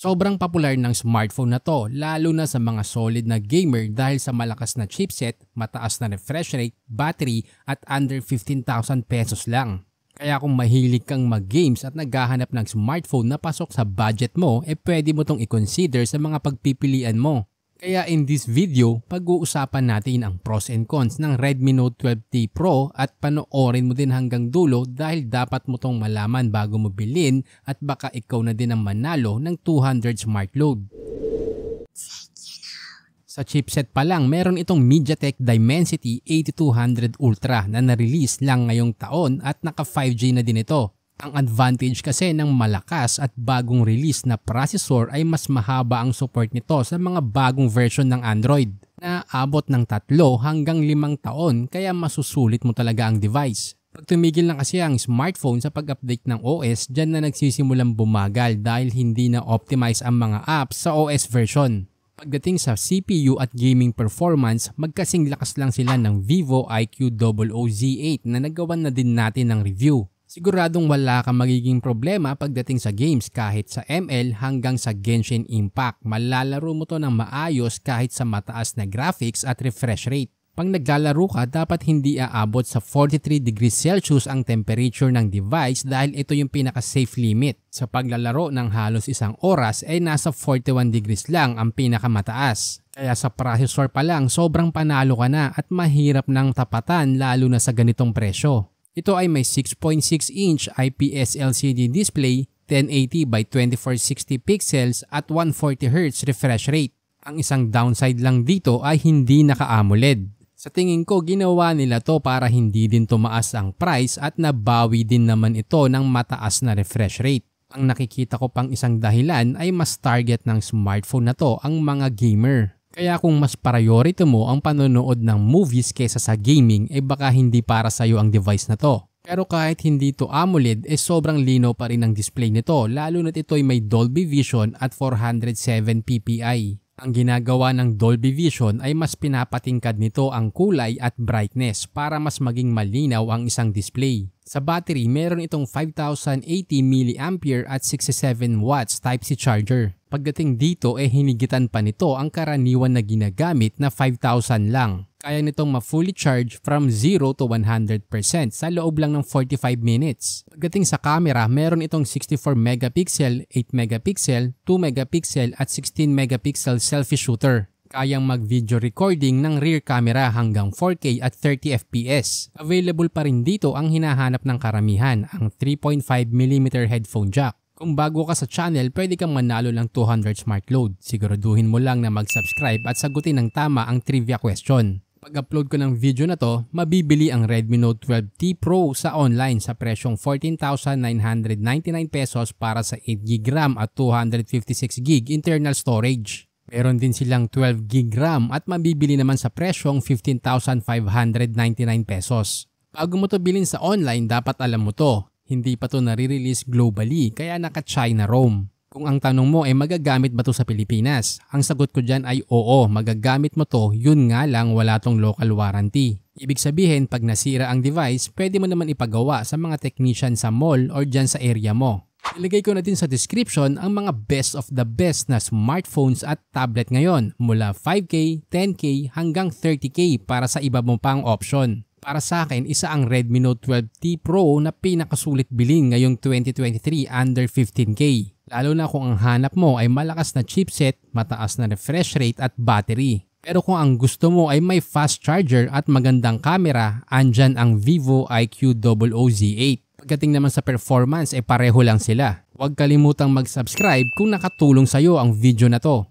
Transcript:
Sobrang popular ng smartphone na to lalo na sa mga solid na gamer dahil sa malakas na chipset, mataas na refresh rate, battery at under 15,000 pesos lang. Kaya kung mahilig kang mag-games at naghahanap ng smartphone na pasok sa budget mo, eh pwede mo tong i-consider sa mga pagpipilian mo. Kaya in this video, pag-uusapan natin ang pros and cons ng Redmi Note 12T Pro at panoorin mo din hanggang dulo dahil dapat mo tong malaman bago mo bilhin at baka ikaw na din ang manalo ng 200 smart load. Sa chipset pa lang, meron itong MediaTek Dimensity 8200 Ultra na na-release lang ngayong taon at naka 5G na din ito. Ang advantage kasi ng malakas at bagong release na processor ay mas mahaba ang support nito sa mga bagong version ng Android na abot ng 3 hanggang 5 taon kaya masusulit mo talaga ang device. Pag tumigil na kasi ang smartphone sa pag-update ng OS, dyan na nagsisimulang bumagal dahil hindi na optimize ang mga apps sa OS version. Pagdating sa CPU at gaming performance, magkasing lakas lang sila ng Vivo IQ00Z8 na nagawan na din natin ng review. Siguradong wala kang magiging problema pagdating sa games kahit sa ML hanggang sa Genshin Impact. Malalaro mo to ng maayos kahit sa mataas na graphics at refresh rate. Pag naglalaro ka, dapat hindi aabot sa 43 degrees Celsius ang temperature ng device dahil ito yung pinaka-safe limit. Sa paglalaro ng halos isang oras ay eh, nasa 41 degrees lang ang pinakamataas. Kaya sa processor pa lang, sobrang panalo ka na at mahirap ng tapatan lalo na sa ganitong presyo. Ito ay may 6.6 inch IPS LCD display, 1080 by 2460 pixels at 140Hz refresh rate. Ang isang downside lang dito ay hindi naka-AMOLED. Sa tingin ko ginawa nila to para hindi din tumaas ang price at nabawi din naman ito ng mataas na refresh rate. Ang nakikita ko pang isang dahilan ay mas target ng smartphone na to ang mga gamer. Kaya kung mas priority mo ang panonood ng movies kaysa sa gaming, eh baka hindi para sa'yo ang device na to. Pero kahit hindi to AMOLED, eh sobrang lino pa rin ang display nito lalo na't ito'y may Dolby Vision at 407 ppi. Ang ginagawa ng Dolby Vision ay mas pinapatingkad nito ang kulay at brightness para mas maging malinaw ang isang display. Sa battery, meron itong 5,080 mAh at 67 watts Type-C charger. Pagdating dito eh hinigitan pa nito ang karaniwan na ginagamit na 5,000 lang kaya nitong ma-fully charge from 0 to 100% sa loob lang ng 45 minutes. Pagdating sa camera, meron itong 64 megapixel, 8 megapixel, 2 megapixel at 16 megapixel selfie shooter kayang mag-video recording ng rear camera hanggang 4K at 30fps. Available pa rin dito ang hinahanap ng karamihan, ang 3.5mm headphone jack. Kung bago ka sa channel, pwede kang manalo ng 200 smart load. Siguraduhin mo lang na mag-subscribe at sagutin ng tama ang trivia question pag-upload ko ng video na to, mabibili ang Redmi Note 12T Pro sa online sa presyong 14,999 pesos para sa 8GB RAM at 256GB internal storage. Meron din silang 12GB RAM at mabibili naman sa presyong 15,599 pesos. Bago mo to bilhin sa online, dapat alam mo to. Hindi pa to nare-release globally kaya naka-China ROM. Kung ang tanong mo ay eh, magagamit ba to sa Pilipinas? Ang sagot ko dyan ay oo, magagamit mo to, yun nga lang wala tong local warranty. Ibig sabihin, pag nasira ang device, pwede mo naman ipagawa sa mga technician sa mall or dyan sa area mo. Ilagay ko na din sa description ang mga best of the best na smartphones at tablet ngayon mula 5K, 10K hanggang 30K para sa iba mo pang option. Para sa akin, isa ang Redmi Note 12T Pro na pinakasulit bilhin ngayong 2023 under 15K. Lalo na kung ang hanap mo ay malakas na chipset, mataas na refresh rate at battery. Pero kung ang gusto mo ay may fast charger at magandang camera, andyan ang Vivo IQ00Z8. Pagdating naman sa performance ay eh pareho lang sila. Huwag kalimutang mag-subscribe kung nakatulong sa'yo ang video na to.